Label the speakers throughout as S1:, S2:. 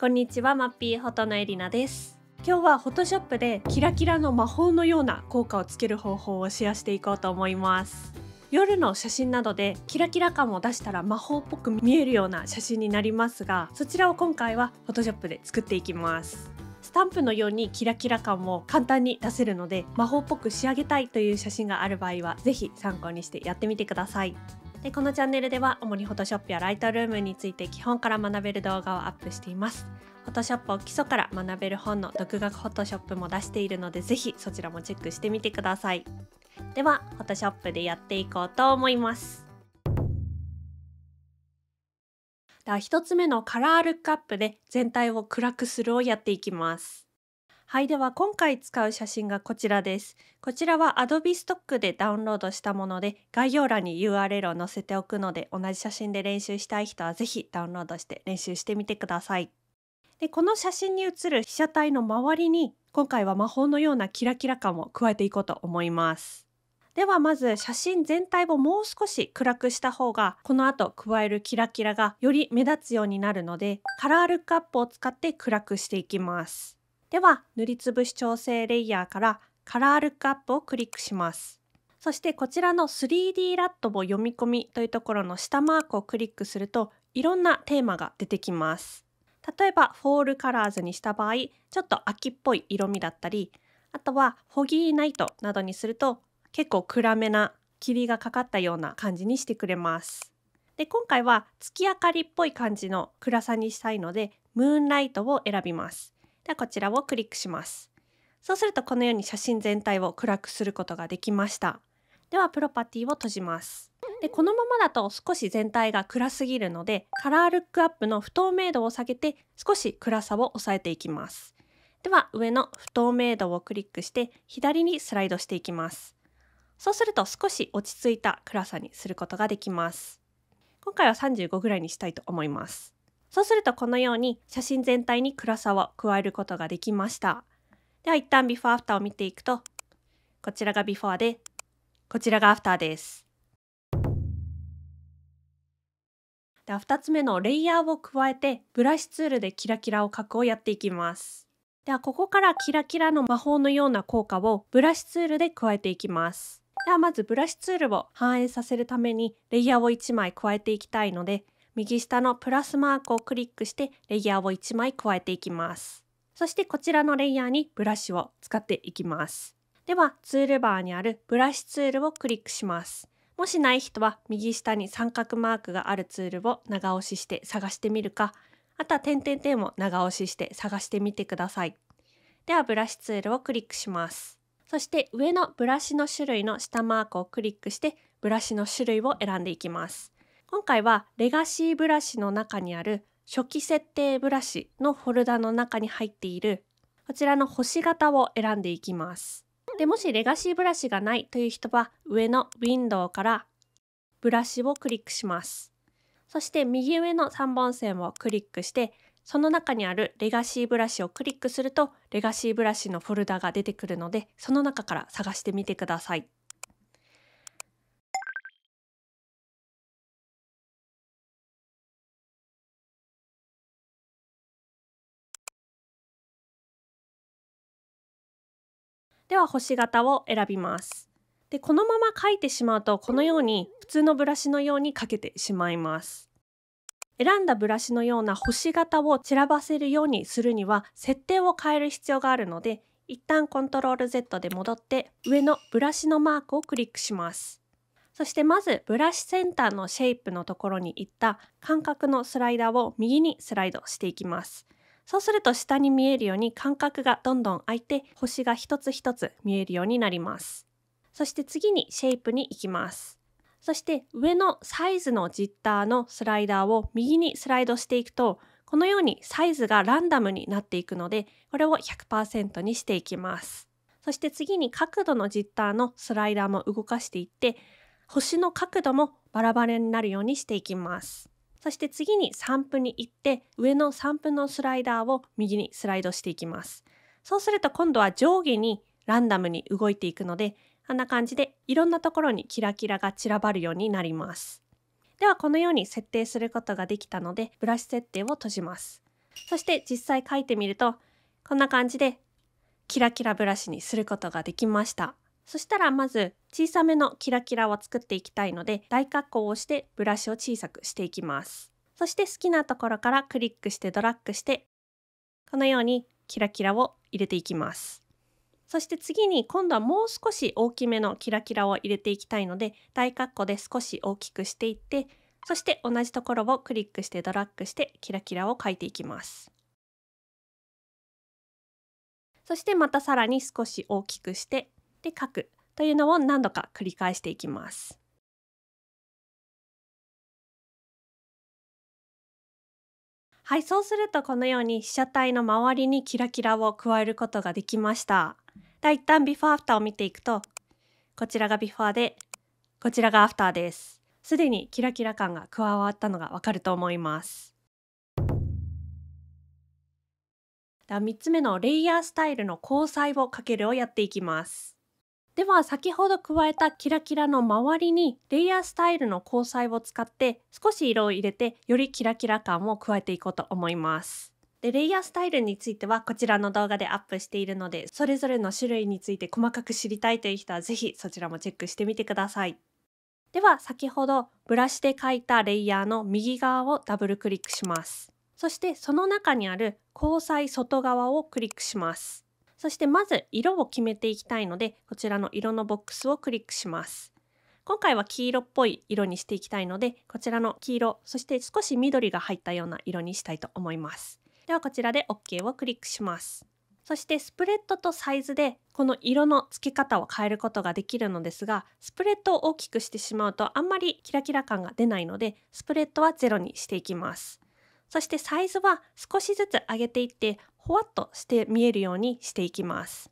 S1: こんにちはマッピーフォトのエリナです今日はフォトショップでキラキラの魔法のような効果をつける方法をシェアしていこうと思います夜の写真などでキラキラ感を出したら魔法っぽく見えるような写真になりますがそちらを今回はフォトショップで作っていきますスタンプのようにキラキラ感も簡単に出せるので魔法っぽく仕上げたいという写真がある場合は是非参考にしてやってみてくださいでこのチャンネルでは主にフォトショップやライトルームについて基本から学べる動画をアップしていますフォトショップを基礎から学べる本の独学フォトショップも出しているのでぜひそちらもチェックしてみてくださいではフォトショップでやっていこうと思いますでは1つ目のカラールックアップで全体を暗くするをやっていきますはい、では今回使う写真がこちらです。こちらは Adobe Stock でダウンロードしたもので、概要欄に URL を載せておくので、同じ写真で練習したい人は是非ダウンロードして練習してみてください。で、この写真に写る被写体の周りに、今回は魔法のようなキラキラ感を加えていこうと思います。ではまず写真全体をもう少し暗くした方がこの後加えるキラキラがより目立つようになるのでカラールックアップを使って暗くしていきます。では塗りつぶし調整レイヤーからカラールックアップをクリックします。そしてこちらの 3D ラットを読み込みというところの下マークをクリックするといろんなテーマが出てきます。例えばフォールカラーズにした場合ちょっと秋っぽい色味だったりあとはホギーナイトなどにすると結構暗めな霧がかかったような感じにしてくれます。で今回は月明かりっぽい感じの暗さにしたいのでムーンライトを選びます。じゃこちらをクリックします。そうするとこのように写真全体を暗くすることができました。ではプロパティを閉じます。でこのままだと少し全体が暗すぎるのでカラールックアップの不透明度を下げて少し暗さを抑えていきます。では上の不透明度をクリックして左にスライドしていきます。そうすると少し落ち着いた暗さにすることができます。今回は35ぐらいにしたいと思います。そうするとこのように写真全体に暗さを加えることができましたでは一旦ビフォーアフターを見ていくとこちらがビフォーでこちらがアフターですでは2つ目のレイヤーを加えてブラシツールでキラキラを描くをやっていきますではここからキラキラの魔法のような効果をブラシツールで加えていきますではまずブラシツールを反映させるためにレイヤーを1枚加えていきたいので右下のプラスマークをクリックしてレイヤーを1枚加えていきます。そしてこちらのレイヤーにブラシを使っていきます。ではツールバーにあるブラシツールをクリックします。もしない人は右下に三角マークがあるツールを長押しして探してみるか、あとは点々点を長押しして探してみてください。ではブラシツールをクリックします。そして上のブラシの種類の下マークをクリックしてブラシの種類を選んでいきます。今回はレガシーブラシの中にある初期設定ブラシのフォルダの中に入っているこちらの星型を選んでいきます。でもしレガシーブラシがないという人は上のウィンドウからブラシをクリックします。そして右上の3本線をクリックしてその中にあるレガシーブラシをクリックするとレガシーブラシのフォルダが出てくるのでその中から探してみてください。では星型を選びますでこのまま書いてしまうとこのように普通のブラシのようにかけてしまいます選んだブラシのような星型を散らばせるようにするには設定を変える必要があるので一旦コントロール Z で戻って上のブラシのマークをクリックしますそしてまずブラシセンターのシェイプのところに行った感覚のスライダーを右にスライドしていきますそうすると下に見えるように間隔がどんどん空いて星が一つ一つ見えるようになりますそして次にシェイプに行きますそして上のサイズのジッターのスライダーを右にスライドしていくとこのようにサイズがランダムになっていくのでこれを100%にしていきますそして次に角度のジッターのスライダーも動かしていって星の角度もバラバラになるようにしていきますそして次に3分に行って上の3分のスライダーを右にスライドしていきます。そうすると今度は上下にランダムに動いていくのであんな感じでいろんなところにキラキラが散らばるようになります。ではこのように設定することができたのでブラシ設定を閉じます。そして実際書いてみるとこんな感じでキラキラブラシにすることができました。そしたらまず小さめのキラキラを作っていきたいので大加工をしてブラシを小さくしていきますそして好きなところからクリックしてドラッグしてこのようにキラキラを入れていきますそして次に今度はもう少し大きめのキラキラを入れていきたいので大括弧で少し大きくしていってそして同じところをクリックしてドラッグしてキラキラを描いていきますそしてまたさらに少し大きくしてで書くというのを何度か繰り返していきます。はい、そうするとこのように被写体の周りにキラキラを加えることができました。で一旦ビフォーアフターを見ていくと、こちらがビフォーで、こちらがアフターです。すでにキラキラ感が加わったのがわかると思います。では3つ目のレイヤースタイルの交際をかけるをやっていきます。では先ほど加えたキラキラの周りにレイヤースタイルの交際を使って少し色を入れてよりキラキラ感を加えていこうと思います。で、レイヤースタイルについてはこちらの動画でアップしているので、それぞれの種類について細かく知りたいという人は是非そちらもチェックしてみてください。では先ほどブラシで描いたレイヤーの右側をダブルクリックします。そしてその中にある交際外側をクリックします。そしてまず色を決めていきたいのでこちらの色のボックスをクリックします。今回は黄色っぽい色にしていきたいのでこちらの黄色そして少し緑が入ったような色にしたいと思います。ではこちらで OK をクリックします。そしてスプレッドとサイズでこの色の付け方を変えることができるのですがスプレッドを大きくしてしまうとあんまりキラキラ感が出ないのでスプレッドは0にしていきます。そしてサイズは少しずつ上げていってほわっとして見えるようにしていきます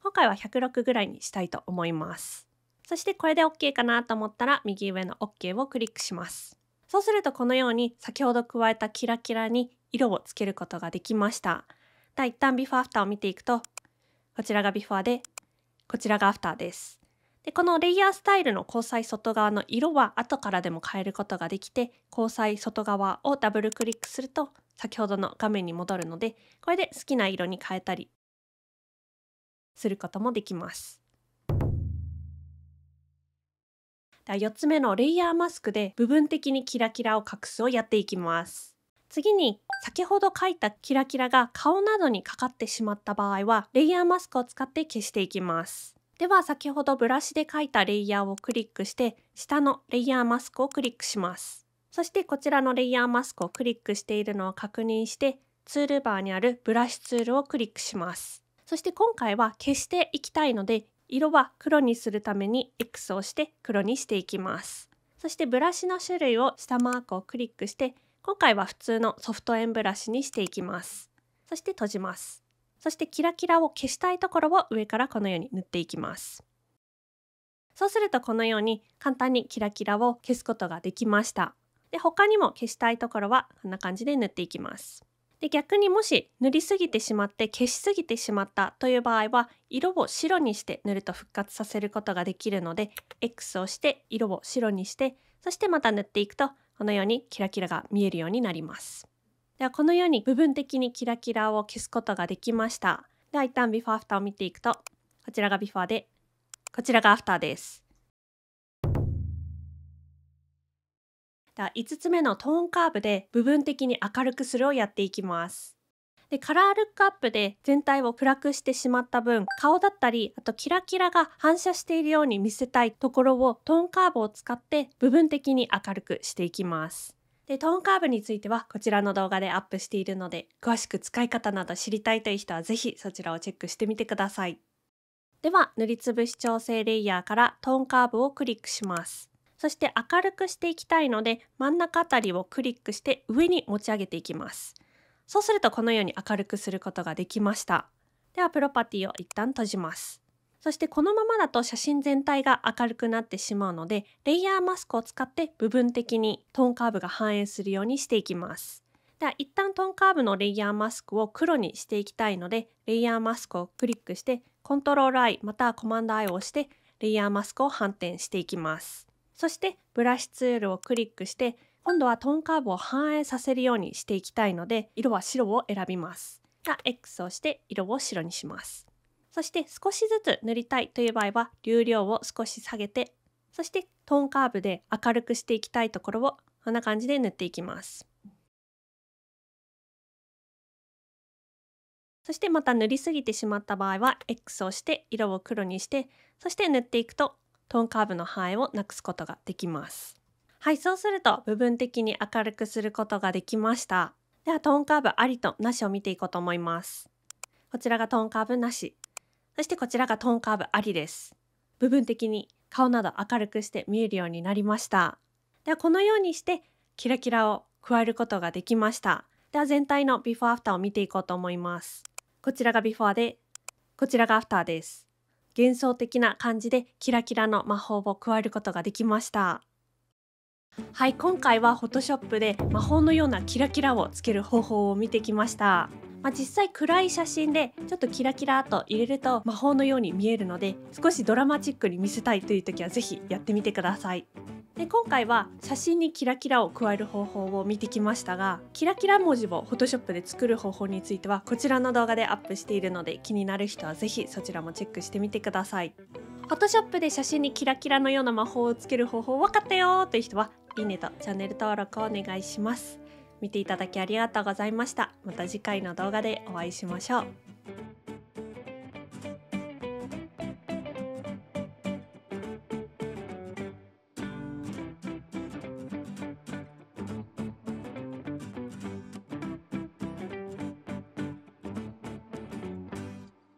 S1: 今回は106ぐらいにしたいと思いますそしてこれで OK かなと思ったら右上の OK をクリックしますそうするとこのように先ほど加えたキラキラに色をつけることができましただ一旦ビフォーアフターを見ていくとこちらがビフォーでこちらがアフターですでこのレイヤースタイルの交際外側の色は後からでも変えることができて交際外側をダブルクリックすると先ほどの画面に戻るのでこれで好きな色に変えたりすることもできます。では4つ目のレイヤーマスクで部分的にキラキラを隠すをやっていきます。次に先ほど描いたキラキラが顔などにかかってしまった場合はレイヤーマスクを使って消していきます。では先ほどブラシで描いたレイヤーをクリックして下のレイヤーマスクをクリックします。そしてこちらのレイヤーマスクをクリックしているのを確認してツールバーにあるブラシツールをクリックします。そして今回は消していきたいので色は黒にするために X を押して黒にしていきます。そしてブラシの種類を下マークをクリックして今回は普通のソフトエンブラシにしていきます。そして閉じます。そしてキラキラを消したいところを上からこのように塗っていきます。そうするとこのように簡単にキラキラを消すことができました。で、他にも消したいところはこんな感じで塗っていきます。で、逆にもし塗りすぎてしまって消しすぎてしまったという場合は色を白にして塗ると復活させることができるので X をして色を白にしてそしてまた塗っていくとこのようにキラキラが見えるようになります。ではこのように部分的にキラキラを消すことができましたでは一旦ビフォーアフターを見ていくとこちらがビフォーでこちらがアフターですでは5つ目のトーンカーブで部分的に明るくするをやっていきますでカラールックアップで全体を暗くしてしまった分顔だったりあとキラキラが反射しているように見せたいところをトーンカーブを使って部分的に明るくしていきますで、トーンカーブについてはこちらの動画でアップしているので、詳しく使い方など知りたいという人はぜひそちらをチェックしてみてください。では、塗りつぶし調整レイヤーからトーンカーブをクリックします。そして明るくしていきたいので、真ん中あたりをクリックして上に持ち上げていきます。そうするとこのように明るくすることができました。では、プロパティを一旦閉じます。そしてこのままだと写真全体が明るくなってしまうので、レイヤーマスクを使って部分的にトーンカーブが反映するようにしていきます。では一旦トーンカーブのレイヤーマスクを黒にしていきたいので、レイヤーマスクをクリックして、コントロール I またはコマンド I を押して、レイヤーマスクを反転していきます。そしてブラシツールをクリックして、今度はトーンカーブを反映させるようにしていきたいので、色は白を選びます。が X をして色を白にします。そして少しずつ塗りたいという場合は流量を少し下げてそしてトーンカーブで明るくしていきたいところをこんな感じで塗っていきますそしてまた塗りすぎてしまった場合は X をして色を黒にしてそして塗っていくとトーンカーブの範囲をなくすことができますはいそうすると部分的に明るくすることができましたではトーンカーブありとなしを見ていこうと思いますこちらがトーンカーブなしそしてこちらがトーンカーブありです。部分的に顔など明るくして見えるようになりました。ではこのようにしてキラキラを加えることができました。では全体のビフォーアフターを見ていこうと思います。こちらがビフォーで、こちらがアフターです。幻想的な感じでキラキラの魔法を加えることができました。はい、今回はフォトショップで魔法のようなキラキラをつける方法を見てきました。まあ、実際暗い写真でちょっとキラキラと入れると魔法のように見えるので少しドラマチックに見せたいという時は是非やってみてください。で今回は写真にキラキラを加える方法を見てきましたがキラキラ文字を Photoshop で作る方法についてはこちらの動画でアップしているので気になる人は是非そちらもチェックしてみてください。Photoshop で写真にキラキラのような魔法をつける方法分かったよという人はいいねとチャンネル登録をお願いします。見ていただきありがとうございました。また次回の動画でお会いしましょう。